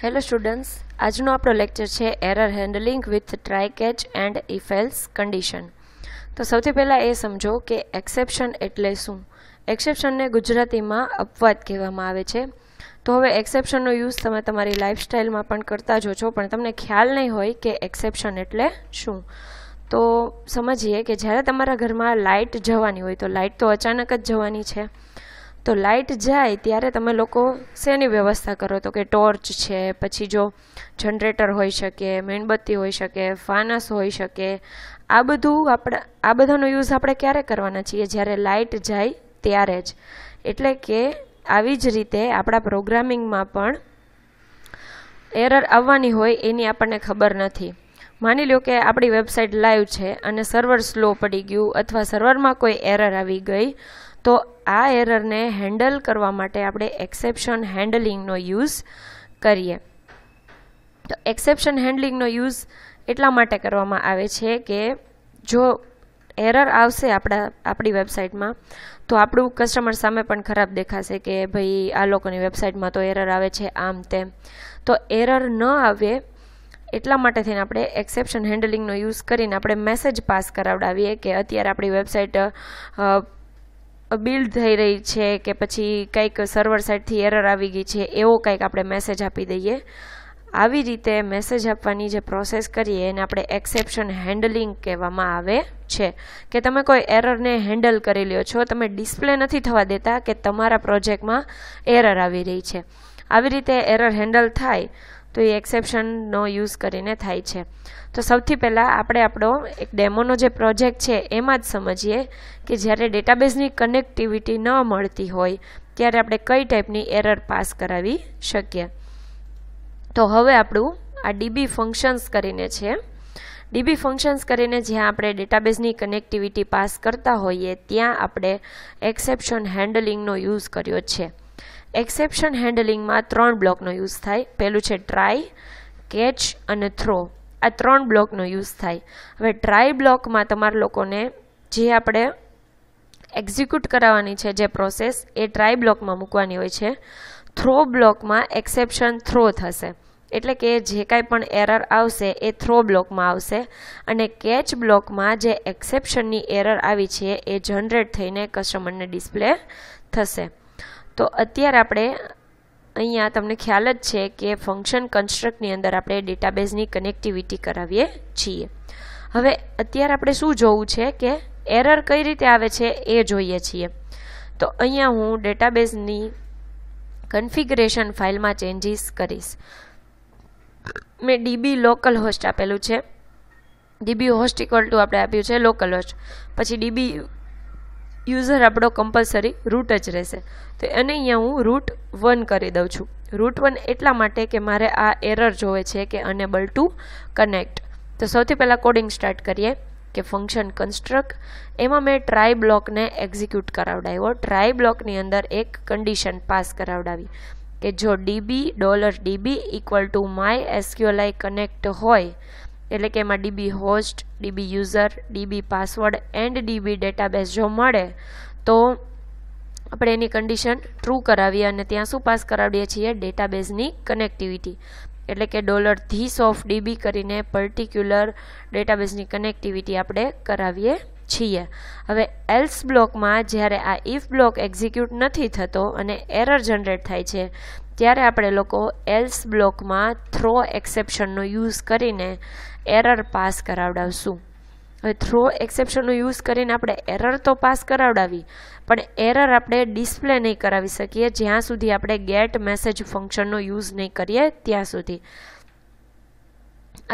Hello students આજનો આપણો lecture છે error handling with try catch and if else condition તો સૌથી પહેલાં એ સમજો કે એક્સેપ્શન એટલે શું એક્સેપ્શનને ગુજરાતીમાં અપવાદ કહેવામાં આવે છે તો હવે એક્સેપ્શનનો યુઝ તમે તમારી લાઇફસ્ટાઇલમાં પણ કરતા જ છો પણ તમને ખ્યાલ નહીં હોય કે એક્સેપ્શન એટલે શું તો સમજીએ કે જ્યારે તમારા ઘરમાં લાઇટ જવાની હોય તો લાઇટ તો અચાનક જ જવાની છે તો લાઇટ જાય ત્યારે તમે લોકો શેની વ્યવસ્થા કરો તો કે ટોર્ચ છે પછી જો જનરેટર હોઈ શકે મીણબત્તી હોઈ શકે ફાનસ હોઈ શકે આ બધું આપણે આ બધાનો યુઝ આપણે ક્યારે કરવાના છીએ જ્યારે લાઇટ જાય ત્યારે જ એટલે કે આવી જ રીતે આપણા પ્રોગ્રામિંગમાં પણ એરર આવવાની હોય એની આપણને ખબર નથી માની લો કે આપણી વેબસાઇટ લાઈવ છે અને સર્વર સ્લો પડી ગયું અથવા સર્વરમાં કોઈ એરર આવી ગઈ તો આ એરરને હેન્ડલ કરવા માટે આપણે એક્સેપ્શન હેન્ડલિંગનો યુઝ કરીએ તો એક્સેપ્શન હેન્ડલિંગનો યુઝ એટલા માટે કરવામાં આવે છે કે જો એરર આવશે આપણા આપણી વેબસાઇટમાં તો આપણું કસ્ટમર સામે પણ ખરાબ દેખાશે કે ભાઈ આ લોકોની વેબસાઇટમાં તો એરર આવે છે આમ તેમ તો એરર ન આવે એટલા માટે થઈને આપણે એક્સેપ્શન હેન્ડલિંગનો યુઝ કરીને આપણે મેસેજ પાસ કરાવડાવીએ કે અત્યારે આપણી વેબસાઇટ બિલ્ડ થઈ રહી છે કે પછી કંઈક સર્વર સાઇડથી એરર આવી ગઈ છે એવો કંઈક આપણે મેસેજ આપી દઈએ આવી રીતે મેસેજ આપવાની જે પ્રોસેસ કરીએ એને આપણે એક્સેપ્શન હેન્ડલિંગ કહેવામાં આવે છે કે તમે કોઈ એરરને હેન્ડલ કરી લ્યો છો તમે ડિસ્પ્લે નથી થવા દેતા કે તમારા પ્રોજેક્ટમાં એરર આવી રહી છે આવી રીતે એરર હેન્ડલ થાય તો એ એક્સેપ્શનનો યુઝ કરીને થાય છે તો સૌથી પહેલાં આપણે આપણો એક ડેમોનો જે પ્રોજેક્ટ છે એમાં જ સમજીએ કે જ્યારે ડેટાબેઝની કનેક્ટિવિટી ન મળતી હોય ત્યારે આપણે કઈ ટાઈપની એરર પાસ કરાવી શકીએ તો હવે આપણું આ ડીબી ફંક્શન્સ કરીને છે ડીબી ફંક્શન્સ કરીને જ્યાં આપણે ડેટાબેઝની કનેક્ટિવિટી પાસ કરતા હોઈએ ત્યાં આપણે એક્સેપ્શન હેન્ડલિંગનો યુઝ કર્યો છે એક્સેપ્શન હેન્ડલિંગમાં ત્રણ બ્લોકનો યુઝ થાય પહેલું છે ટ્રાય કેચ અને થ્રો આ ત્રણ બ્લોકનો યુઝ થાય હવે ટ્રાય બ્લોકમાં તમારા લોકોને જે આપણે એક્ઝિક્યુટ કરાવવાની છે જે પ્રોસેસ એ ટ્રાય બ્લોકમાં મૂકવાની હોય છે થ્રો બ્લોકમાં એક્સેપ્શન થ્રો થશે એટલે કે જે કાંઈ પણ એરર આવશે એ થ્રો બ્લોકમાં આવશે અને કેચ બ્લોકમાં જે એક્સેપ્શનની એરર આવી છે એ જનરેટ થઈને કસ્ટમરને ડિસ્પ્લે થશે તો અત્યારે આપણે અહીંયા તમને ખ્યાલ જ છે કે ફંક્શન કન્સ્ટ્રક્ટની અંદર આપણે ડેટાબેઝની કનેક્ટિવિટી કરાવીએ છીએ હવે અત્યારે આપણે શું જોવું છે કે એરર કઈ રીતે આવે છે એ જોઈએ છીએ તો અહીંયા હું ડેટાબેઝની કન્ફિગરેશન ફાઇલમાં ચેન્જીસ કરીશ મેં ડીબી લોકલ હોસ્ટ આપેલું છે ડીબી હોસ્ટ ઇક્વલ ટુ આપણે આપ્યું છે લોકલ હોસ્ટ પછી ડીબી યુઝર આપણો કમ્પલસરી રૂટ જ રહેશે તો એને અહીંયા હું રૂટ વન કરી દઉં છું રૂટ વન એટલા માટે કે મારે આ એરર જોવે છે કે અનેબલ ટુ કનેક્ટ તો સૌથી પહેલાં કોડિંગ સ્ટાર્ટ કરીએ કે ફંક્શન કન્સ્ટ્રક્ટ એમાં મેં ટ્રાય બ્લોકને એક્ઝિક્યુટ કરાવડાવ્યો ટ્રાય બ્લોકની અંદર એક કન્ડિશન પાસ કરાવડાવી કે જો DB dollar DB equal to my SQLi connect હોય એટલે કે એમાં DB host DB user DB password and DB database જો મળે તો આપણે એની કન્ડિશન ટ્રુ કરાવીએ અને ત્યાં શું પાસ કરાવીએ છીએ ડેટાબેઝની કનેક્ટિવિટી એટલે કે ડોલર ધીસ ઓફ ડીબી કરીને પર્ટિક્યુલર ડેટાબેઝની કનેક્ટિવિટી આપણે કરાવીએ છીએ હવે એલ્સ બ્લોકમાં જ્યારે આ ઇફ બ્લોક એક્ઝિક્યુટ નથી થતો અને એરર જનરેટ થાય છે ત્યારે આપણે લોકો એલ્સ બ્લોકમાં થ્રો એક્સેપ્શનનો યુઝ કરીને એરર પાસ કરાવડાવશું હવે થ્રો એક્સેપ્શનનો યુઝ કરીને આપણે એરર તો પાસ કરાવડાવી પણ એરર આપણે ડિસ્પ્લે નહીં કરાવી શકીએ જ્યાં સુધી આપણે ગેટ મેસેજ ફંક્શનનો યુઝ નહીં કરીએ ત્યાં સુધી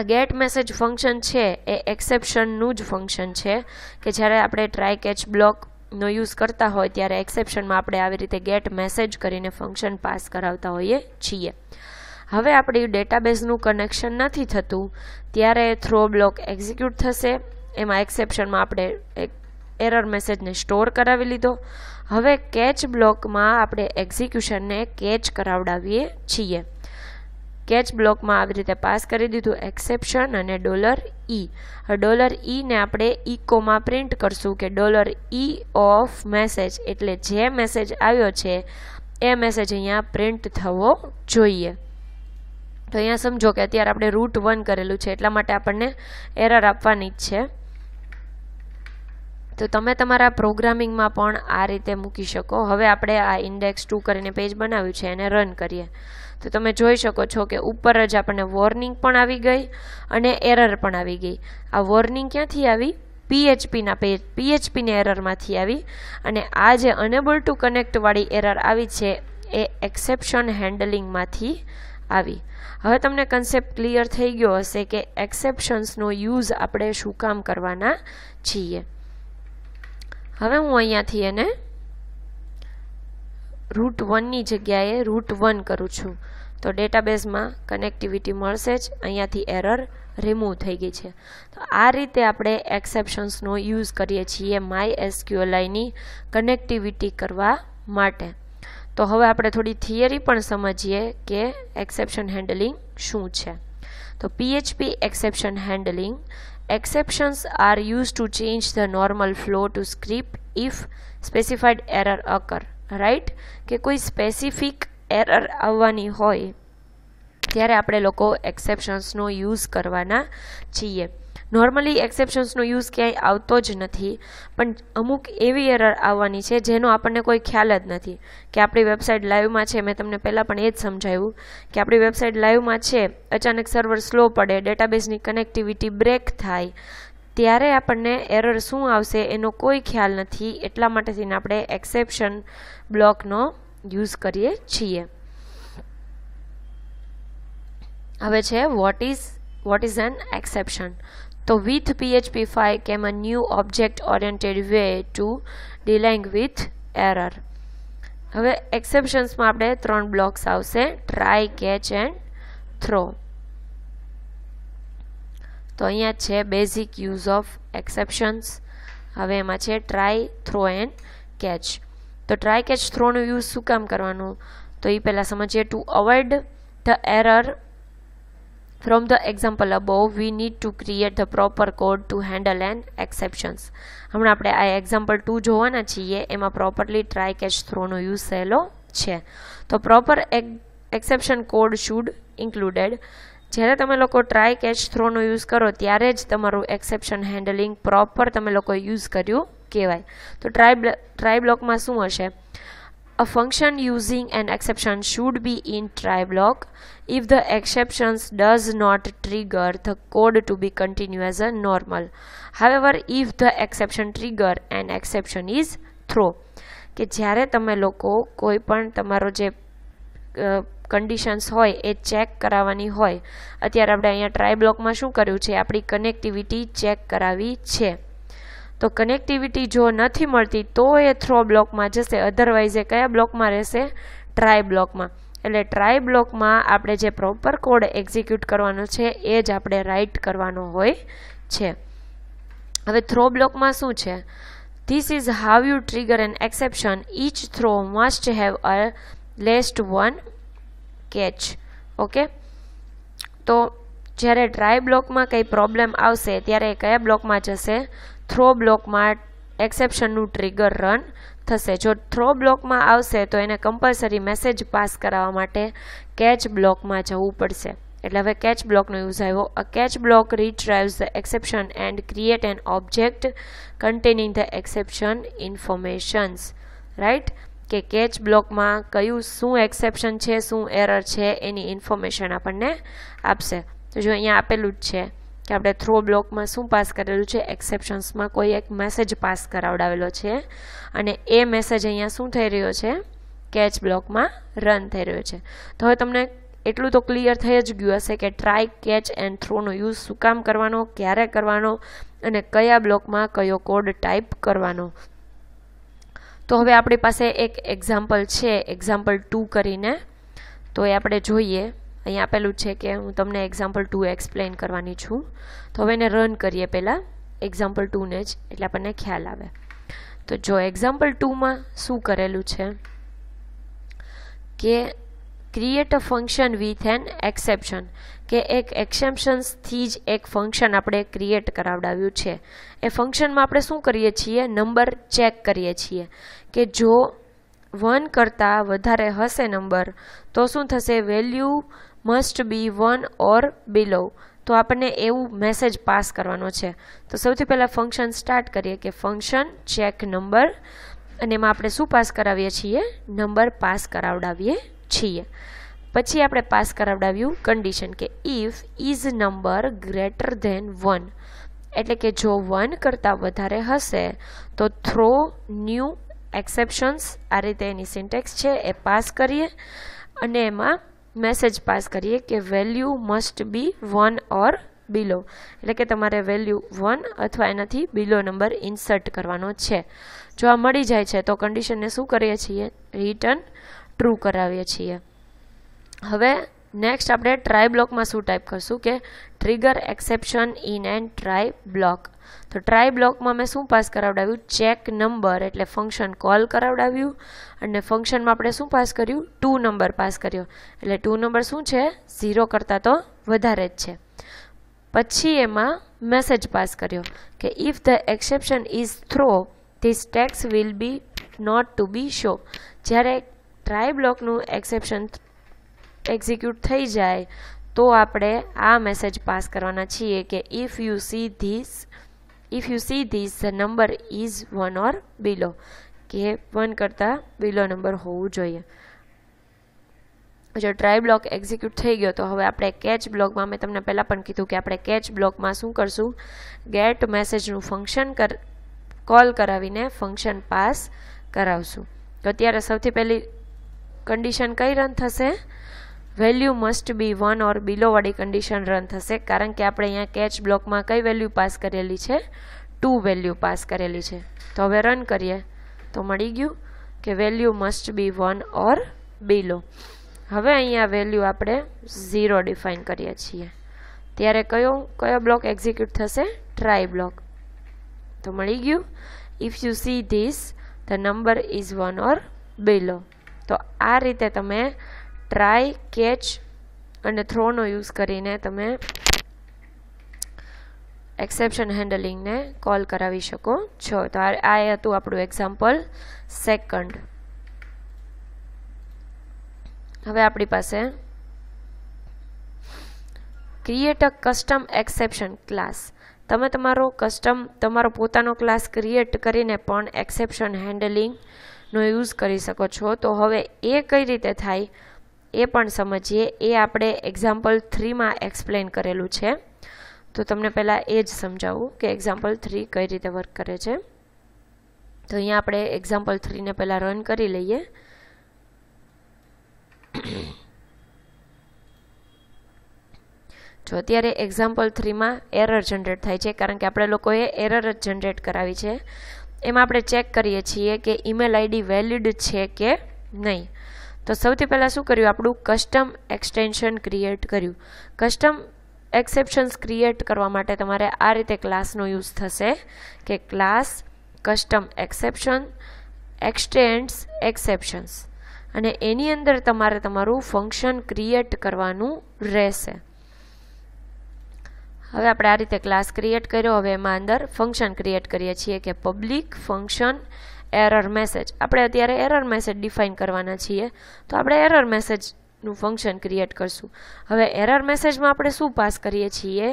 આ ગેટ મેસેજ ફંક્શન છે એ એક્સેપ્શનનું જ ફંક્શન છે કે જ્યારે આપણે ટ્રાય કેચ બ્લોક નો યુઝ કરતા હોય ત્યારે એક્સેપ્શનમાં આપણે આવી રીતે ગેટ મેસેજ કરીને ફંક્શન પાસ કરાવતા હોઈએ છીએ હવે આપણી ડેટાબેઝનું કનેક્શન નથી થતું ત્યારે થ્રો બ્લોક એક્ઝિક્યુટ થશે એમાં એક્સેપ્શનમાં આપણે એક એરર મેસેજને સ્ટોર કરાવી લીધો હવે કેચ બ્લોકમાં આપણે એક્ઝિક્યુશનને કેચ કરાવડાવીએ છીએ કેચ બ્લોકમાં આવી રીતે પાસ કરી દીધું એક્સેપ્શન અને ડોલર ઈ ડોલર ઈને આપણે ઇકોમાં પ્રિન્ટ કરશું કે ડોલર ઈ ઓફ મેસેજ એટલે જે મેસેજ આવ્યો છે એ મેસેજ અહીંયા પ્રિન્ટ થવો જોઈએ તો અહીંયા સમજો કે અત્યારે આપણે રૂટ વન કરેલું છે એટલા માટે આપણને એરર આપવાની જ છે તો તમે તમારા પ્રોગ્રામિંગમાં પણ આ રીતે મૂકી શકો હવે આપણે આ ઇન્ડેક્સ ટુ કરીને પેજ બનાવ્યું છે એને રન કરીએ તો તમે જોઈ શકો છો કે ઉપર જ આપણને વોર્નિંગ પણ આવી ગઈ અને એરર પણ આવી ગઈ આ વોર્નિંગ ક્યાંથી આવી પીએચપીના પેજ પીએચપીની એરરમાંથી આવી અને આ જે અનેબલ ટુ કનેક્ટવાળી એરર આવી છે એ એક્સેપ્શન હેન્ડલિંગમાંથી આવી હવે તમને કન્સેપ્ટ ક્લિયર થઈ ગયો હશે કે એક્સેપ્શન્સનો યુઝ આપણે શું કામ કરવાના છીએ હવે હું અહીંયાથી એને રૂટ વનની જગ્યાએ રૂટ વન કરું છું તો ડેટાબેઝમાં કનેક્ટિવિટી મળશે જ અહીંયાથી એરર રિમૂવ થઈ ગઈ છે તો આ રીતે આપણે એક્સેપ્શન્સનો યુઝ કરીએ છીએ માય એસક્યુએલઆઈની કનેક્ટિવિટી કરવા માટે તો હવે આપણે થોડી થિયરી પણ સમજીએ કે એક્સેપ્શન હેન્ડલિંગ શું છે તો PHP exception handling exceptions are use to change the normal flow to script if specified error occur right કે કોઈ સ્પેસિફિક એરર આવવાની હોય ત્યારે આપણે લોકો એક્સેપ્શન્સનો યુઝ કરવાના છીએ નોર્મલી એક્સેપ્શન્સનો યુઝ ક્યાંય આવતો જ નથી પણ અમુક એવી એરર આવવાની છે જેનો આપણને કોઈ ખ્યાલ જ નથી કે આપણી વેબસાઇટ લાઈવમાં છે મેં તમને પહેલાં પણ એ જ સમજાવ્યું કે આપણી વેબસાઇટ લાઈવમાં છે અચાનક સર્વર સ્લો પડે ડેટાબેઝની કનેક્ટિવિટી બ્રેક થાય ત્યારે આપણને એરર શું આવશે એનો કોઈ ખ્યાલ નથી એટલા માટે થઈને આપણે એક્સેપ્શન બ્લોકનો યુઝ કરીએ છીએ હવે છે what is what is an exception તો with php5 came a new object oriented way to dealing with error હવે એક્સેપ્શન્સમાં આપણે ત્રણ બ્લોક્સ આવશે ટ્રાય કેચ એન્ડ થ્રો તો અહીંયા છે બેઝિક યુઝ ઓફ એક્સેપ્શન્સ હવે એમાં છે ટ્રાય થ્રો એન્ડ કેચ તો ટ્રાય કેચ થ્રોનું યુઝ શું કામ કરવાનું તો એ પહેલાં સમજીએ to avoid the error from the example above, we need to create the proper code to handle and exceptions હમણાં આપણે આ એક્ઝામ્પલ ટુ જોવાના છીએ એમાં પ્રોપરલી ટ્રાય કેચ થ્રોનો યુઝ થયેલો છે તો proper exception code should included જ્યારે તમે લોકો ટ્રાય કેચ થ્રોનો યુઝ કરો ત્યારે જ તમારું એક્સેપ્શન હેન્ડલિંગ પ્રોપર તમે લોકો યુઝ કર્યું કહેવાય તો ટ્રાય ટ્રાય બ્લોકમાં શું હશે A function using an exception should be in try block if the exceptions does not trigger the code to be continued as a normal. However, if the exception trigger an exception is throw. કે જ્યારે તમે લોકો કોઈ પણ તમારો જે conditions હોય એ check કરાવવાની હોય અત્યારે આપણે અહીંયા ટ્રાય બ્લોકમાં શું કર્યું છે આપણી કનેક્ટિવિટી ચેક કરાવી છે તો કનેક્ટિવિટી જો નથી મળતી તો એ થ્રો બ્લોકમાં જશે અધરવાઇઝ એ કયા બ્લોકમાં રહેશે ટ્રાય બ્લોકમાં એટલે ટ્રાય બ્લોકમાં આપણે જે પ્રોપર કોડ એક્ઝિક્યુટ કરવાનો છે એ જ આપણે રાઇટ કરવાનો હોય છે હવે થ્રો બ્લોકમાં શું છે this is how you trigger an exception each throw must have a least one catch okay તો જ્યારે ડ્રાય બ્લોકમાં કંઈ પ્રોબ્લેમ આવશે ત્યારે એ કયા બ્લોકમાં જશે થ્રો બ્લોકમાં એક્સેપ્શનનું ટ્રિગર રન થશે જો થ્રો બ્લોકમાં આવશે તો એને કમ્પલસરી મેસેજ પાસ કરાવવા માટે કેચ બ્લોકમાં જવું પડશે એટલે હવે કેચ બ્લોકનો યુઝ આવ્યો a catch block retrieves the exception and create an object containing the exception informations right કે કેચ બ્લોકમાં કયું શું એક્સેપ્શન છે શું એરર છે એની ઇન્ફોર્મેશન આપણને આપશે તો જો અહીંયા આપેલું જ છે કે આપણે થ્રો બ્લોકમાં શું પાસ કરેલું છે એક્સેપ્શન્સમાં કોઈ એક મેસેજ પાસ કરાવડાવેલો છે અને એ મેસેજ અહીંયા શું થઈ રહ્યો છે કેચ બ્લોકમાં રન થઈ રહ્યો છે તો હવે તમને એટલું તો ક્લિયર થઈ જ ગયું હશે કે ટ્રાય કેચ એન્ડ થ્રોનો યુઝ શું કામ કરવાનો ક્યારે કરવાનો અને કયા બ્લોકમાં કયો કોડ ટાઈપ કરવાનો તો હવે આપણી પાસે એક એક્ઝામ્પલ છે એક્ઝામ્પલ ટુ કરીને તો એ આપણે જોઈએ અહીંયા આપેલું છે કે હું તમને એક્ઝામ્પલ ટુ એક્સપ્લેન કરવાની છું તો હવે એને રન કરીએ પહેલાં એક્ઝામ્પલ ટુને જ એટલે આપણને ખ્યાલ આવે તો જો એક્ઝામ્પલ ટુમાં શું કરેલું છે કે create a function with an exception કે એક એક્સેપ્શન્સથી જ એક ફંક્શન આપણે ક્રિએટ કરાવડાવ્યું છે એ ફંક્શનમાં આપણે શું કરીએ છીએ નંબર ચેક કરીએ છીએ કે જો વન કરતાં વધારે હશે નંબર તો શું થશે value must be one or below તો આપણને એવું મેસેજ પાસ કરવાનો છે તો સૌથી પહેલાં ફંક્શન સ્ટાર્ટ કરીએ કે ફંક્શન ચેક નંબર અને એમાં આપણે શું પાસ કરાવીએ છીએ નંબર પાસ કરાવડાવીએ છીએ પછી આપણે પાસ કરાવડાવ્યું કન્ડિશન કે if is number greater than one એટલે કે જો વન કરતાં વધારે હશે તો થ્રો ન્યૂ એક્સેપ્શન્સ આ રીતે એની સિન્ટેક્સ છે એ પાસ કરીએ અને એમાં મેસેજ પાસ કરીએ કે value must be one or below એટલે કે તમારે વેલ્યુ વન અથવા એનાથી બિલો નંબર ઇન્સર્ટ કરવાનો છે જો આ મળી જાય છે તો કન્ડિશનને શું કરીએ છીએ રિટર્ન ટ્રુ કરાવીએ છીએ હવે નેક્સ્ટ આપણે ટ્રાય બ્લોકમાં શું ટાઈપ કરશું કે trigger exception in and try block તો ટ્રાય બ્લોકમાં મેં શું પાસ કરાવડાવ્યું ચેક નંબર એટલે ફંક્શન કોલ કરાવડાવ્યું અને ફંક્શનમાં આપણે શું પાસ કર્યું ટુ નંબર પાસ કર્યો એટલે ટુ નંબર શું છે ઝીરો કરતાં તો વધારે જ છે પછી એમાં મેસેજ પાસ કર્યો કે if the exception is throw this text will be not to be show જ્યારે ટ્રાય બ્લોકનું એક્સેપ્શન એક્ઝિક્યુટ થઈ જાય તો આપણે આ મેસેજ પાસ કરવાના છીએ કે if you see this if you see this the number is one or below કે વન કરતાં બિલો નંબર હોવું જોઈએ જો ટ્રાય બ્લોક એક્ઝિક્યુટ થઈ ગયો તો હવે આપણે કેચ બ્લોકમાં મેં તમને પહેલાં પણ કીધું કે આપણે કેચ બ્લોકમાં શું કરશું ગેટ મેસેજનું ફંક્શન કર કોલ કરાવીને ફંક્શન પાસ કરાવશું તો અત્યારે સૌથી પહેલી કંડિશન કઈ રન થશે value must be one or બિલોવાળી કન્ડિશન રન થશે કારણ કે આપણે અહીંયા કેચ બ્લોકમાં કઈ વેલ્યુ પાસ કરેલી છે ટુ વેલ્યુ પાસ કરેલી છે તો હવે રન કરીએ તો મળી ગયું કે value must be one or below હવે અહીંયા વેલ્યુ આપણે ઝીરો ડિફાઇન કરીએ છીએ ત્યારે કયો કયો બ્લોક એક્ઝિક્યુટ થશે ટ્રાય બ્લોક તો મળી ગયું if you see this the number is one or below તો આ રીતે તમે ટ્રાય કેચ અને થ્રોનો યુઝ કરીને તમે એક્સેપ્શન હેન્ડલિંગને કોલ કરાવી શકો છો તો આ એ હતું આપણું એક્ઝામ્પલ સેકન્ડ હવે આપણી પાસે create a custom exception class તમે તમારો કસ્ટમ તમારો પોતાનો ક્લાસ ક્રિએટ કરીને પણ એક્સેપ્શન હેન્ડલિંગ નો યુઝ કરી શકો છો તો હવે એ કઈ રીતે થાય એ પણ સમજીએ એ આપણે એક્ઝામ્પલ થ્રીમાં એક્સપ્લેન કરેલું છે તો તમને પહેલાં એ જ સમજાવું કે એક્ઝામ્પલ થ્રી કઈ રીતે વર્ક કરે છે તો અહીંયા આપણે એક્ઝામ્પલ થ્રીને પહેલાં રન કરી લઈએ જો અત્યારે એક્ઝામ્પલ થ્રીમાં એરર જનરેટ થાય છે કારણ કે આપણે લોકોએ એરર જ જનરેટ કરાવી છે એમાં આપણે ચેક કરીએ છીએ કે ઈમેલ આઈડી વેલિડ છે કે નહીં તો સૌથી પહેલાં શું કર્યું આપણું કસ્ટમ એક્સટેન્શન ક્રિએટ કર્યું કસ્ટમ એક્સેપ્શન્સ ક્રિએટ કરવા માટે તમારે આ રીતે ક્લાસનો યુઝ થશે કે class custom exception extends exceptions અને એની અંદર તમારે તમારું ફંક્શન ક્રિએટ કરવાનું રહેશે હવે આપણે આ રીતે ક્લાસ ક્રિએટ કર્યો હવે એમાં અંદર ફંક્શન ક્રિએટ કરીએ છીએ કે પબ્લિક ફંક્શન એરર મેસેજ આપણે અત્યારે એરર મેસેજ ડિફાઇન કરવાના છીએ તો આપણે એરર મેસેજનું ફંક્શન ક્રિએટ કરશું હવે એરર મેસેજમાં આપણે શું પાસ કરીએ છીએ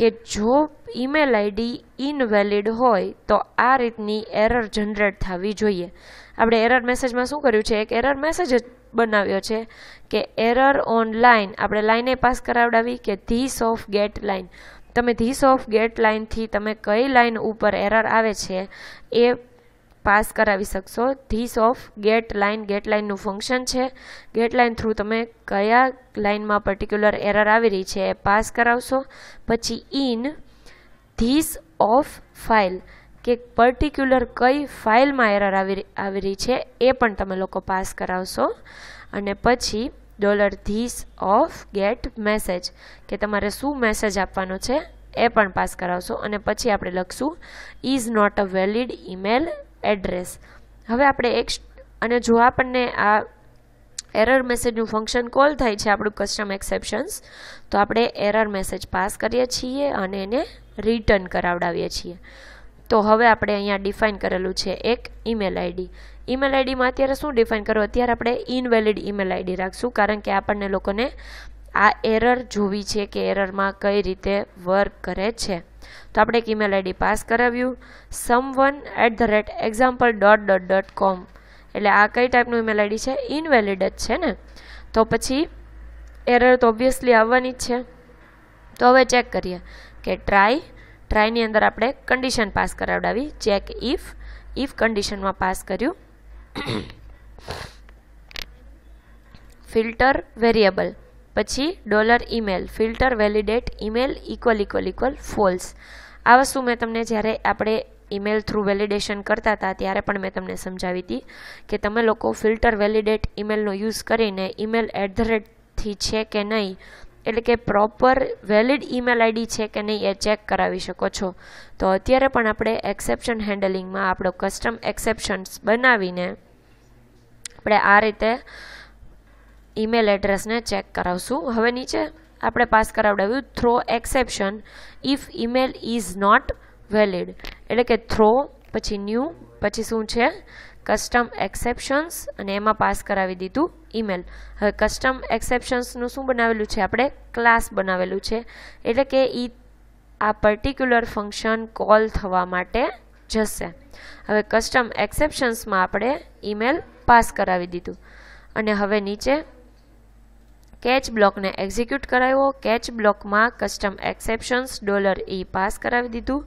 કે જો ઈમેલ આઈડી ઇનવેલિડ હોય તો આ રીતની એરર જનરેટ થવી જોઈએ આપણે એરર મેસેજમાં શું કર્યું છે એક એરર મેસેજ બનાવ્યો છે કે એરર ઓન લાઇન આપણે લાઇને પાસ કરાવડાવી કે ધીસ ઓફ ગેટ લાઇન તમે ધીસ ઓફ ગેટ લાઇનથી તમે કઈ લાઇન ઉપર એરર આવે છે એ પાસ કરાવી શકશો this of get line get લાઇનનું ફંક્શન છે ગેટ લાઇન થ્રુ તમે કયા લાઇનમાં પર્ટિક્યુલર એરર આવી રહી છે એ પાસ કરાવશો પછી ઇન ધીસ ઓફ ફાઇલ કે પર્ટિક્યુલર કઈ ફાઇલમાં એરર આવી આવી રહી છે એ પણ તમે લોકો પાસ કરાવશો અને પછી dollar this of get message કે તમારે શું મેસેજ આપવાનો છે એ પણ પાસ કરાવશો અને પછી આપણે લખશું is not a valid email address હવે આપણે એક અને જો આપણને આ એરર મેસેજનું ફંક્શન કોલ થાય છે આપણું કસ્ટમ એક્સેપ્શન્સ તો આપણે એરર મેસેજ પાસ કરીએ છીએ અને એને રિટર્ન કરાવડાવીએ છીએ તો હવે આપણે અહીંયા ડિફાઇન કરેલું છે એક ઈમેલ આઈડી ઈમેલ આઈડીમાં અત્યારે શું ડિફાઇન કરવું અત્યારે આપણે ઇનવેલિડ ઈમેલ આઈડી રાખશું કારણ કે આપણને લોકોને આ એરર જોવી છે કે એરરમાં કઈ રીતે વર્ક કરે છે તો આપણે એક ઈમેલ આઈડી પાસ કરાવ્યું someone at the rate example dot dot dot com એટલે આ કઈ ટાઈપનું ઈમેલ આઈડી છે ઇનવેલિડ જ છે ને તો પછી એરર તો ઓબ્વિયસલી આવવાની જ છે તો હવે ચેક કરીએ કે ટ્રાય ટ્રાયની અંદર આપણે કન્ડિશન પાસ કરાવડાવી ચેક ઇફ ઇફ કન્ડિશનમાં પાસ કર્યું ફિલ્ટર વેરિયેબલ પછી dollar email filter validate email equal equal equal false આ વસ્તુ મેં તમને જ્યારે આપણે ઇમેલ થ્રુ વેલિડેશન કરતા હતા ત્યારે પણ મેં તમને સમજાવી હતી કે તમે લોકો ફિલ્ટર વેલિડેટ ઈમેલનો યુઝ કરીને ઈમેલ એટ ધ રેટથી છે કે નહીં એટલે કે પ્રોપર વેલિડ ઈમેલ આઈડી છે કે નહીં એ ચેક કરાવી શકો છો તો અત્યારે પણ આપણે એક્સેપ્શન હેન્ડલિંગમાં આપણો કસ્ટમ એક્સેપ્શન્સ બનાવીને આપણે આ રીતે ઈમેલ એડ્રેસને ચેક કરાવશું હવે નીચે આપણે પાસ કરાવડાવ્યું throw exception if email is not valid એટલે કે થ્રો પછી ન્યૂ પછી શું છે કસ્ટમ એક્સેપ્શન્સ અને એમાં પાસ કરાવી દીધું ઈમેલ હવે કસ્ટમ એક્સેપ્શન્સનું શું બનાવેલું છે આપણે ક્લાસ બનાવેલું છે એટલે કે એ આ પર્ટિક્યુલર ફંક્શન કોલ થવા માટે જશે હવે કસ્ટમ એક્સેપ્શન્સમાં આપણે ઈમેલ પાસ કરાવી દીધું અને હવે નીચે કેચ બ્લોકને એક્ઝિક્યુટ કરાવ્યો કેચ બ્લોકમાં custom exceptions dollar E pass કરાવી દીધું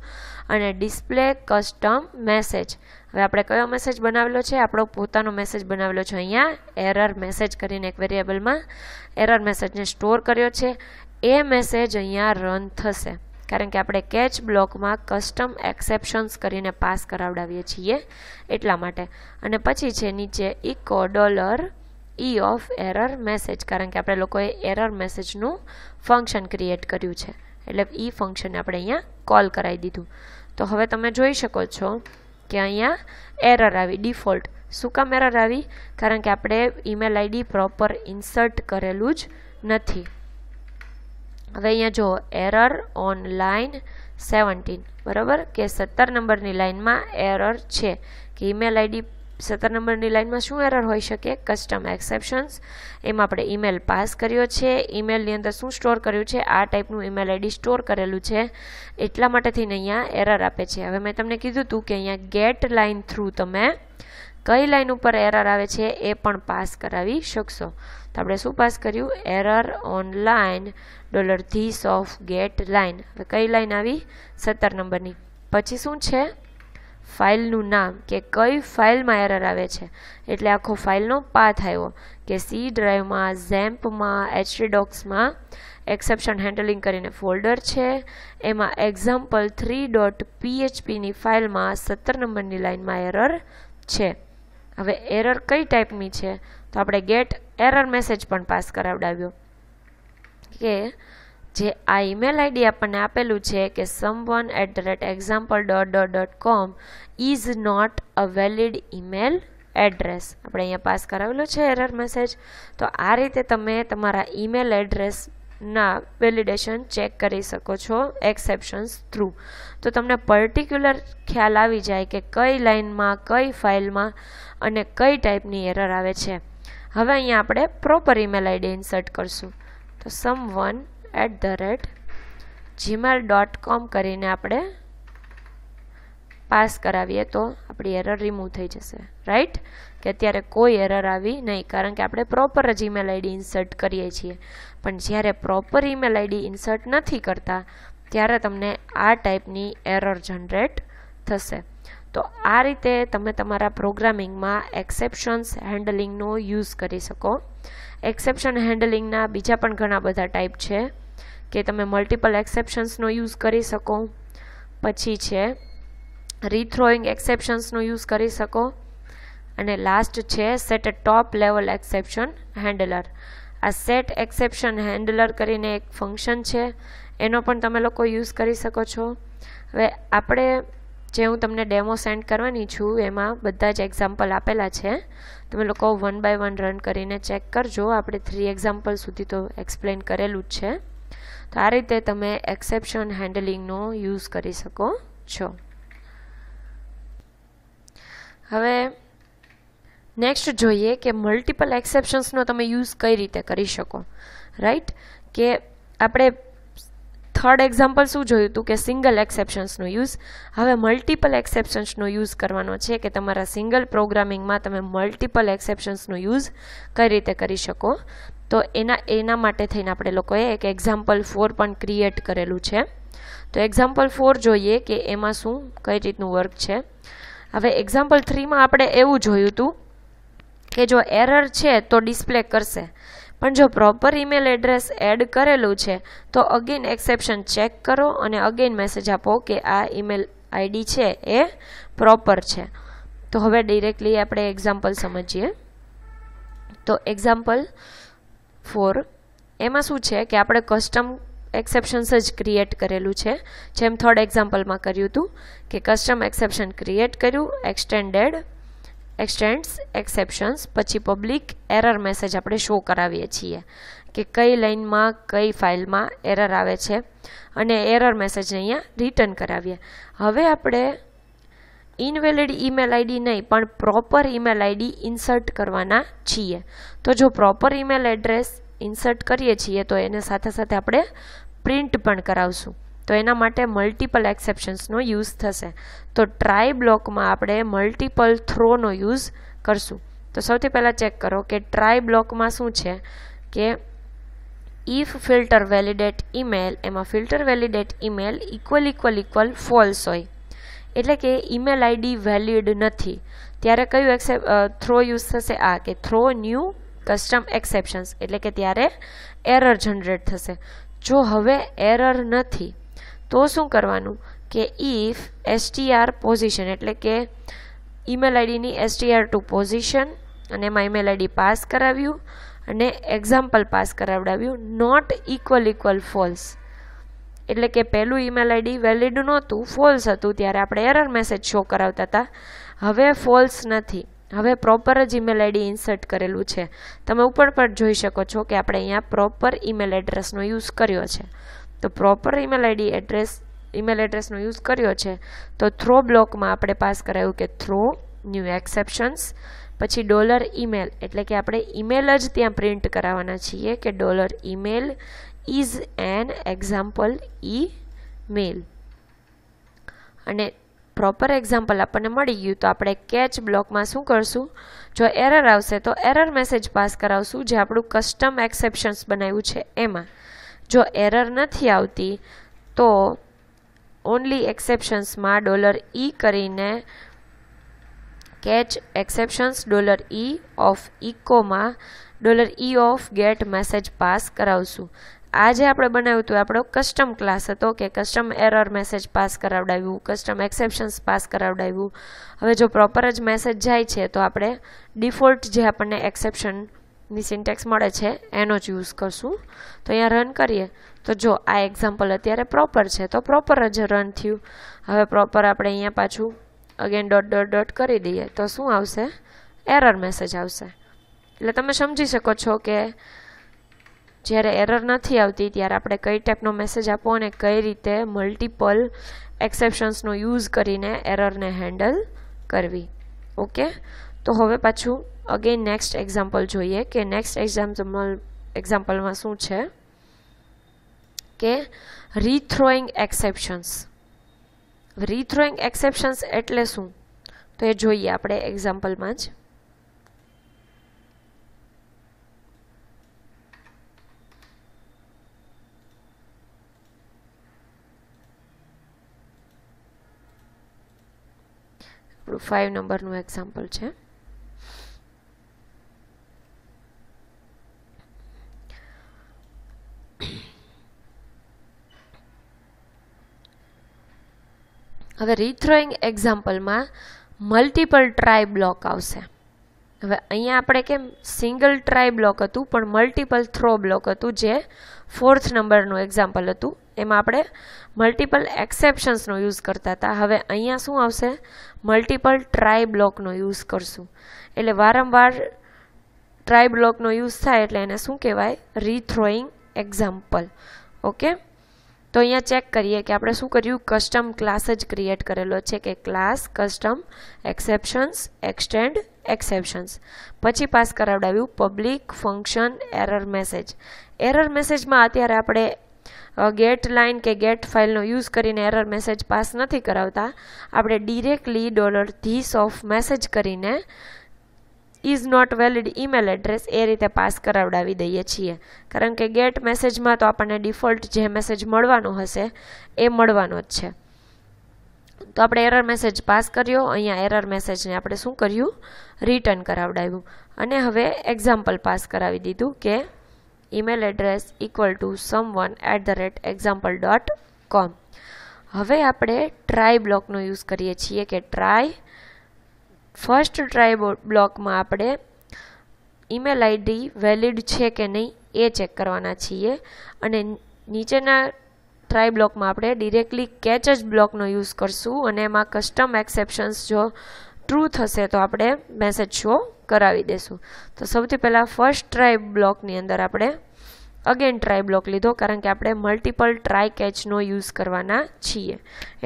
અને ડિસ્પ્લે કસ્ટમ મેસેજ હવે આપણે કયો મેસેજ બનાવેલો છે આપણો પોતાનો મેસેજ બનાવેલો છે અહીંયા એરર મેસેજ કરીને એક વેરિયેબલમાં એરર મેસેજને સ્ટોર કર્યો છે એ મેસેજ અહીંયા રન થશે કારણ કે આપણે કેચ બ્લોકમાં કસ્ટમ એક્સેપ્શન્સ કરીને પાસ કરાવડાવીએ છીએ એટલા માટે અને પછી છે નીચે echo dollar E of error message કારણ કે આપણે લોકોએ એરર મેસેજનું ફંક્શન ક્રિએટ કર્યું છે એટલે ઈ ફંક્શન આપણે અહીંયા કોલ કરાવી દીધું તો હવે તમે જોઈ શકો છો કે અહીંયા એરર આવી ડિફોલ્ટ શું કામ એરર આવી કારણ કે આપણે ઈમેલ આઈડી પ્રોપર ઇન્સર્ટ કરેલું જ નથી હવે અહીંયા જો એરર ઓન લાઇન સેવન્ટીન બરાબર કે સત્તર નંબરની લાઇનમાં એરર છે કે ઈમેલ આઈડી સત્તર નંબરની લાઇનમાં શું એરર હોઈ શકે કસ્ટમ એક્સેપ્શન્સ એમાં આપણે ઈમેલ પાસ કર્યો છે ઈમેલની અંદર શું સ્ટોર કર્યું છે આ ટાઈપનું ઈમેલ આઈડી સ્ટોર કરેલું છે એટલા માટેથી અહીંયા એરર આપે છે હવે મેં તમને કીધું હતું કે અહીંયા ગેટ લાઇન થ્રુ તમે કઈ લાઇન ઉપર એરર આવે છે એ પણ પાસ કરાવી શકશો તો આપણે શું પાસ કર્યું error online dollar this of get line હવે કઈ લાઇન આવી સત્તર નંબરની પછી શું છે ફાઇલનું નામ કે કઈ ફાઇલમાં એરર આવે છે એટલે આખો ફાઇલનો પાથ આવ્યો કે સી ડ્રાઈવમાં ઝેમ્પમાં એચડીડોક્સમાં એક્સેપ્શન હેન્ડલિંગ કરીને ફોલ્ડર છે એમાં એક્ઝામ્પલ થ્રી ડોટ પીએચપીની ફાઇલમાં સત્તર નંબરની લાઇનમાં એરર છે હવે એરર કઈ ટાઈપની છે તો આપણે ગેટ એરર મેસેજ પણ પાસ કરાવડાવ્યો કે જે આ ઈમેલ આઈડી આપણને આપેલું છે કે someone at the rate example dot dot dot com is not a valid email address આપણે અહીંયા પાસ કરાવેલું છે એરર મેસેજ તો આ રીતે તમે તમારા ઈમેલ એડ્રેસના વેલિડેશન ચેક કરી શકો છો એક્સેપ્શન્સ થ્રુ તો તમને પર્ટિક્યુલર ખ્યાલ આવી જાય કે કઈ લાઇનમાં કઈ ફાઇલમાં અને કઈ ટાઈપની એરર આવે છે હવે અહીંયા આપણે પ્રોપર ઈમેલ આઈડી ઇન્સર્ટ કરશું તો someone at the rate Gmail dot com કરીને આપણે પાસ કરાવીએ તો આપણી એરર રિમૂવ થઈ જશે રાઈટ કે અત્યારે કોઈ એરર આવી નહીં કારણ કે આપણે પ્રોપર જ ઈમેલ આઈડી ઇન્સર્ટ કરીએ છીએ પણ જ્યારે પ્રોપર ઈમેલ આઈડી ઇન્સર્ટ નથી કરતા ત્યારે તમને આ ટાઈપની એરર જનરેટ થશે તો આ રીતે તમે તમારા પ્રોગ્રામિંગમાં એક્સેપ્શન્સ હેન્ડલિંગનો યુઝ કરી શકો એક્સેપ્શન હેન્ડલિંગના બીજા પણ ઘણા બધા ટાઈપ છે કે તમે મલ્ટિપલ એક્સેપ્શન્સનો યુઝ કરી શકો પછી છે રીથ્રોઈંગ એક્સેપ્શન્સનો યુઝ કરી શકો અને લાસ્ટ છે set top level exception handler આ સેટ એક્સેપ્શન હેન્ડલર કરીને એક ફંક્શન છે એનો પણ તમે લોકો યુઝ કરી શકો છો હવે આપણે જે હું તમને ડેમો સેન્ડ કરવાની છું એમાં બધા જ એક્ઝામ્પલ આપેલા છે તમે લોકો વન બાય વન રન કરીને ચેક કરજો આપણે થ્રી એક્ઝામ્પલ સુધી તો એક્સપ્લેન કરેલું જ છે તો આ રીતે તમે એક્સેપ્શન હેન્ડલિંગનો યુઝ કરી શકો છો હવે નેક્સ્ટ જોઈએ કે મલ્ટિપલ એક્સેપ્શન્સનો તમે યુઝ કઈ રીતે કરી શકો રાઈટ કે આપણે થર્ડ એક્ઝામ્પલ શું જોયું હતું કે સિંગલ એક્સેપ્શન્સનો યુઝ હવે મલ્ટિપલ એક્સેપ્શન્સનો યુઝ કરવાનો છે કે તમારા સિંગલ પ્રોગ્રામિંગમાં તમે મલ્ટિપલ એક્સેપ્શન્સનો યુઝ કઈ રીતે કરી શકો તો એના એના માટે થઈને આપણે લોકોએ એક એક્ઝામ્પલ ફોર પણ ક્રિએટ કરેલું છે તો એક્ઝામ્પલ ફોર જોઈએ કે એમાં શું કઈ રીતનું વર્ક છે હવે એક્ઝામ્પલ થ્રીમાં આપણે એવું જોયું હતું કે જો એરર છે તો ડિસ્પ્લે કરશે પણ જો પ્રોપર ઈમેલ એડ્રેસ એડ કરેલું છે તો અગેન એક્સેપ્શન ચેક કરો અને અગેન મેસેજ આપો કે આ ઈમેલ આઈડી છે એ પ્રોપર છે તો હવે ડિરેક્ટલી આપણે એક્ઝામ્પલ સમજીએ તો એક્ઝામ્પલ ફોર એમાં શું છે કે આપણે કસ્ટમ એક્સેપ્શન્સ જ ક્રિએટ કરેલું છે જેમ થર્ડ એક્ઝામ્પલમાં કર્યું હતું કે કસ્ટમ એક્સેપ્શન ક્રિએટ કર્યું એક્સટેન્ડેડ એક્સટેન્ડ્સ એક્સેપ્શન્સ પછી પબ્લિક એરર મેસેજ આપણે શો કરાવીએ છીએ કે કઈ લાઇનમાં કઈ ફાઇલમાં એરર આવે છે અને એરર મેસેજને અહીંયા રિટર્ન કરાવીએ હવે આપણે ઇનવેલિડ ઈમેલ આઈડી નહીં પણ પ્રોપર ઈમેલ આઈડી ઇન્સર્ટ કરવાના છીએ તો જો પ્રોપર ઈમેલ એડ્રેસ ઇન્સર્ટ કરીએ છીએ તો એને સાથે સાથે આપણે પ્રિન્ટ પણ કરાવશું તો એના માટે મલ્ટિપલ એક્સેપ્શન્સનો યુઝ થશે તો ટ્રાય બ્લોકમાં આપણે મલ્ટિપલ થ્રોનો યુઝ કરશું તો સૌથી પહેલાં ચેક કરો કે ટ્રાય બ્લોકમાં શું છે કે ઇફ ફિલ્ટર વેલિડેટ ઈમેલ એમાં filter validate email equal equal equal false હોય એટલે કે ઈમેલ આઈડી વેલિડ નથી ત્યારે કયું એક્સેપ થ્રો યુઝ થશે આ કે થ્રો ન્યૂ કસ્ટમ એક્સેપ્શન્સ એટલે કે ત્યારે એરર જનરેટ થશે જો હવે એરર નથી તો શું કરવાનું કે ઇફ એસટીઆર પોઝિશન એટલે કે ઈમેલ આઈડીની એસટીઆર ટુ પોઝિશન અને એમાં ઈમેલ આઈડી પાસ કરાવ્યું અને એક્ઝામ્પલ પાસ કરાવડાવ્યું નોટ ઇક્વલ ઇક્વલ ફોલ્સ એટલે કે પહેલું ઈમેલ આઈડી વેલિડ નહોતું ફોલ્સ હતું ત્યારે આપણે એરર મેસેજ શો કરાવતા હતા હવે ફોલ્સ નથી હવે પ્રોપર જ ઈમેલ આઈડી ઇન્સર્ટ કરેલું છે તમે ઉપર પર જોઈ શકો છો કે આપણે અહીંયા પ્રોપર ઈમેલ એડ્રેસનો યુઝ કર્યો છે તો proper email ID address email એડ્રેસનો યુઝ કર્યો છે તો થ્રો બ્લોકમાં આપણે પાસ કરાયું કે થ્રો ન્યૂ એક્સેપ્શન્સ પછી ડોલર ઈમેલ એટલે કે આપણે ઈમેલ જ ત્યાં પ્રિન્ટ કરાવવાના છીએ કે dollar email is an example email અને પ્રોપર એક્ઝામ્પલ આપણને મળી ગયું તો આપણે કેચ બ્લોકમાં શું કરશું જો એરર આવશે તો એરર મેસેજ પાસ કરાવશું જે આપણું કસ્ટમ એક્સેપ્શન્સ બનાવ્યું છે એમાં જો એરર નથી આવતી તો ઓનલી એક્સેપ્શન્સમાં ડોલર ઈ કરીને catch exceptions dollar E of ઇકોમાં dollar E of get message pass કરાવશું આજે આપણે બનાવ્યું હતું આપણો કસ્ટમ ક્લાસ હતો કે કસ્ટમ એરર મેસેજ પાસ કરાવડાવ્યું કસ્ટમ એક્સેપ્શન્સ પાસ કરાવડાવ્યું હવે જો પ્રોપર જ મેસેજ જાય છે તો આપણે ડિફોલ્ટ જે આપણને એક્સેપ્શનની સિન્ટેક્સ મળે છે એનો જ યુઝ કરશું તો અહીંયા રન કરીએ તો જો આ એક્ઝામ્પલ અત્યારે પ્રોપર છે તો પ્રોપર જ રન થયું હવે પ્રોપર આપણે અહીંયા પાછું અગેન ડોટ ડોટ ડોટ કરી દઈએ તો શું આવશે એરર મેસેજ આવશે એટલે તમે સમજી શકો છો કે જ્યારે એરર નથી આવતી ત્યારે આપણે કઈ ટાઈપનો મેસેજ આપવો અને કઈ રીતે મલ્ટિપલ એક્સેપ્શન્સનો યુઝ કરીને એરરને હેન્ડલ કરવી ઓકે તો હવે પાછું અગેન નેક્સ્ટ એક્ઝામ્પલ જોઈએ કે નેક્સ્ટ એક્ઝામ્પલ એક્ઝામ્પલમાં શું છે કે રીથ્રોઈંગ એક્સેપ્શન્સ રીથ્રોઈંગ એક્સેપ્શન્સ એટલે શું તો એ જોઈએ આપણે એક્ઝામ્પલમાં જ આપણું ફાઇવ નંબરનું એક્ઝામ્પલ છે હવે રીથ્રોઈંગ એક્ઝામ્પલમાં મલ્ટિપલ ટ્રાય બ્લોક આવશે હવે અહીંયા આપણે કેમ સિંગલ ટ્રાય બ્લોક હતું પણ મલ્ટિપલ થ્રો બ્લોક હતું જે ફોર્થ નંબરનું એક્ઝામ્પલ હતું એમાં આપણે મલ્ટિપલ એક્સેપ્શન્સનો યુઝ કરતા હતા હવે અહીંયા શું આવશે મલ્ટિપલ ટ્રાય બ્લોકનો યુઝ કરશું એટલે વારંવાર ટ્રાય બ્લોકનો યુઝ થાય એટલે એને શું કહેવાય રીથ્રોઈંગ એક્ઝામ્પલ ઓકે તો અહીંયા ચેક કરીએ કે આપણે શું કર્યું કસ્ટમ ક્લાસ જ ક્રિએટ કરેલો છે કે class custom exceptions extend exceptions પછી પાસ કરાવડાવ્યું public function error message error મેસેજમાં અત્યારે આપણે ગેટ લાઇન કે ગેટ ફાઇલનો યુઝ કરીને એરર મેસેજ પાસ નથી કરાવતા આપણે directly dollar this of message કરીને is not valid email address એ રીતે પાસ કરાવડાવી દઈએ છીએ કારણ કે ગેટ મેસેજમાં તો આપણને ડિફોલ્ટ જે મેસેજ મળવાનો હશે એ મળવાનો જ છે તો આપણે એરર મેસેજ પાસ કર્યો અહીંયા એરર મેસેજને આપણે શું કર્યું રિટર્ન કરાવડાવ્યું અને હવે એક્ઝામ્પલ પાસ કરાવી દીધું કે email address equal to someone at the rate example dot com હવે આપણે ટ્રાય બ્લોકનો યુઝ કરીએ છીએ કે ટ્રાય ફર્સ્ટ ટ્રાય બ્લોકમાં આપણે ઈમેલ આઈડી વેલિડ છે કે નહીં એ ચેક કરવાના છીએ અને નીચેના ટ્રાય બ્લોકમાં આપણે ડિરેક્ટલી કેચ જ બ્લોકનો યુઝ કરશું અને એમાં કસ્ટમ એક્સેપ્શન્સ જો ટ્રુ થશે તો આપણે મેસેજ શો કરાવી દેશું તો સૌથી પહેલાં ફર્સ્ટ ટ્રાય બ્લોકની અંદર આપણે અગેન ટ્રાય બ્લોક લીધો કારણ કે આપણે મલ્ટિપલ ટ્રાય કેચનો યુઝ કરવાના છીએ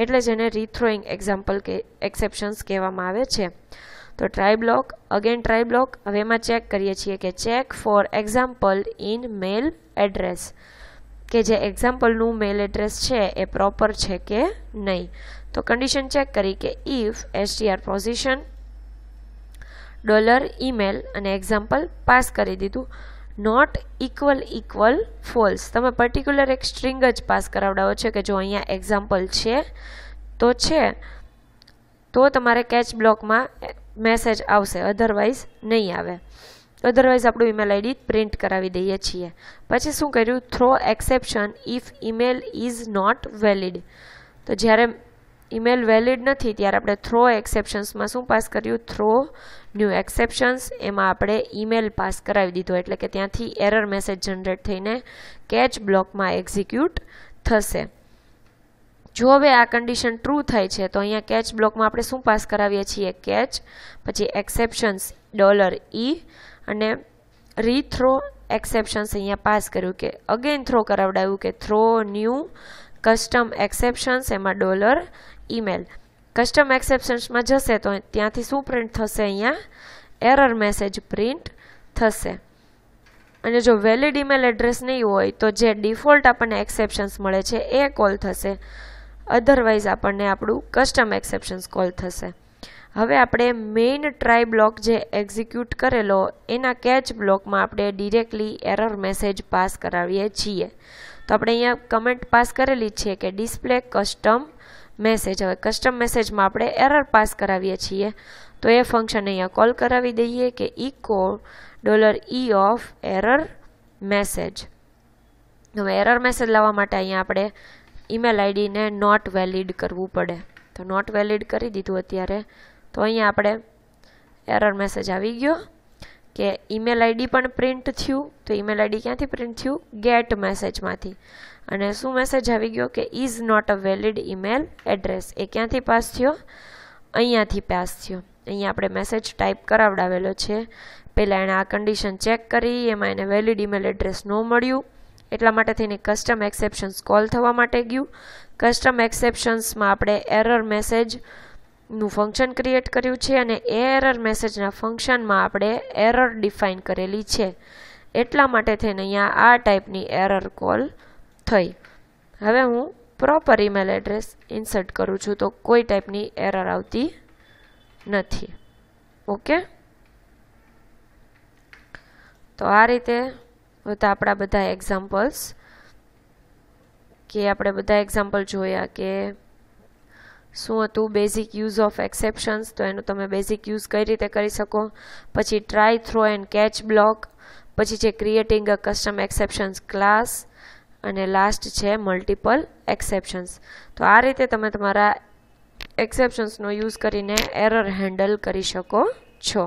એટલે જેને રીથ્રોઈંગ એક્ઝામ્પલ કે એક્સેપ્શન્સ કહેવામાં આવે છે તો try block again try block હવે એમાં ચેક કરીએ છીએ કે check for example in mail address કે જે એક્ઝામ્પલનું મેલ એડ્રેસ છે એ પ્રોપર છે કે નહીં તો કન્ડિશન ચેક કરી કે if STR position dollar email and example pass કરી દીધું નોટ ઇક્વલ ઇક્વલ ફોલ્સ તમે પર્ટિક્યુલર એક સ્ટ્રિંગ જ પાસ કરાવડાવો છે કે જો અહીંયા એક્ઝામ્પલ છે તો છે તો તમારે કેચ બ્લોકમાં મેસેજ આવશે અધરવાઇઝ નહીં આવે અધરવાઇઝ આપણું ઈમેલ આઈડી પ્રિન્ટ કરાવી દઈએ છીએ પછી શું કર્યું throw exception if email is not valid તો જ્યારે ઈમેલ વેલિડ નથી ત્યારે આપણે થ્રો એક્સેપ્શન્સમાં શું પાસ કર્યું થ્રો ન્યૂ એક્સેપ્શન્સ એમાં આપણે ઈમેલ પાસ કરાવી દીધો એટલે કે ત્યાંથી એરર મેસેજ જનરેટ થઈને કેચ બ્લોકમાં એક્ઝિક્યુટ થશે જો હવે આ કન્ડિશન ટ્રુ થાય છે તો અહીંયા કેચ બ્લોકમાં આપણે શું પાસ કરાવીએ છીએ કેચ પછી એક્સેપ્શન્સ ડોલર ઈ અને રીથ્રો એક્સેપ્શન્સ અહીંયા પાસ કર્યું કે અગેન થ્રો કરાવડાવ્યું કે થ્રો ન્યૂ કસ્ટમ એક્સેપ્શન્સ એમાં ડોલર ઈમેલ કસ્ટમ એક્સેપ્શન્સમાં જશે તો ત્યાંથી શું પ્રિન્ટ થશે અહીંયા એરર મેસેજ પ્રિન્ટ થશે અને જો વેલિડ ઈમેલ એડ્રેસ નહીં હોય તો જે ડિફોલ્ટ આપણને એક્સેપ્શન્સ મળે છે એ કોલ થશે અધરવાઇઝ આપણને આપણું કસ્ટમ એક્સેપ્શન્સ કોલ થશે હવે આપણે મેઇન ટ્રાય બ્લોક જે એક્ઝિક્યુટ કરેલો એના કેચ બ્લોકમાં આપણે ડિરેક્ટલી એરર મેસેજ પાસ કરાવીએ છીએ તો આપણે અહીંયા કમેન્ટ પાસ કરેલી છે કે ડિસ્પ્લે કસ્ટમ મેસેજ હવે કસ્ટમ મેસેજમાં આપણે એરર પાસ કરાવીએ છીએ તો એ ફંક્શન અહીંયા કોલ કરાવી દઈએ કે echo dollar E of error message હવે એરર મેસેજ લાવવા માટે અહીંયા આપણે ઈમેલ આઈડીને નોટ વેલિડ કરવું પડે તો નોટ વેલિડ કરી દીધું અત્યારે તો અહીંયા આપણે એરર મેસેજ આવી ગયો કે ઈમેલ આઈડી પણ પ્રિન્ટ થયું તો ઈમેલ આઈડી ક્યાંથી પ્રિન્ટ થયું ગેટ મેસેજમાંથી અને શું મેસેજ આવી ગયો કે is not a valid email address એ ક્યાંથી પાસ થયો અહીંયાથી પાસ થયો અહીંયા આપણે મેસેજ ટાઈપ કરાવડાવેલો છે પહેલાં એણે આ કન્ડિશન ચેક કરી એમાં એને વેલિડ ઇમેલ એડ્રેસ ન મળ્યું એટલા માટે થઈને કસ્ટમ એક્સેપ્શન્સ કોલ થવા માટે ગયું કસ્ટમ એક્સેપ્શન્સમાં આપણે એરર મેસેજનું ફંક્શન ક્રિએટ કર્યું છે અને એ એરર મેસેજના ફંક્શનમાં આપણે એરર ડિફાઇન કરેલી છે એટલા માટે થઈને અહીંયા આ ટાઈપની એરર કોલ થઈ હવે હું પ્રોપર ઈમેલ એડ્રેસ ઇન્સર્ટ કરું છું તો કોઈ ટાઈપની એરર આવતી નથી ઓકે તો આ રીતે બધા આપણા બધા એક્ઝામ્પલ્સ કે આપણે બધા એક્ઝામ્પલ જોયા કે શું હતું બેઝિક યુઝ ઓફ એક્સેપ્શન્સ તો એનો તમે બેઝિક યુઝ કઈ રીતે કરી શકો પછી try throw and catch block પછી છે creating a custom exceptions class અને લાસ્ટ છે મલ્ટિપલ એક્સેપ્શન્સ તો આ રીતે તમે તમારા એક્સેપ્શન્સનો યુઝ કરીને એરર હેન્ડલ કરી શકો છો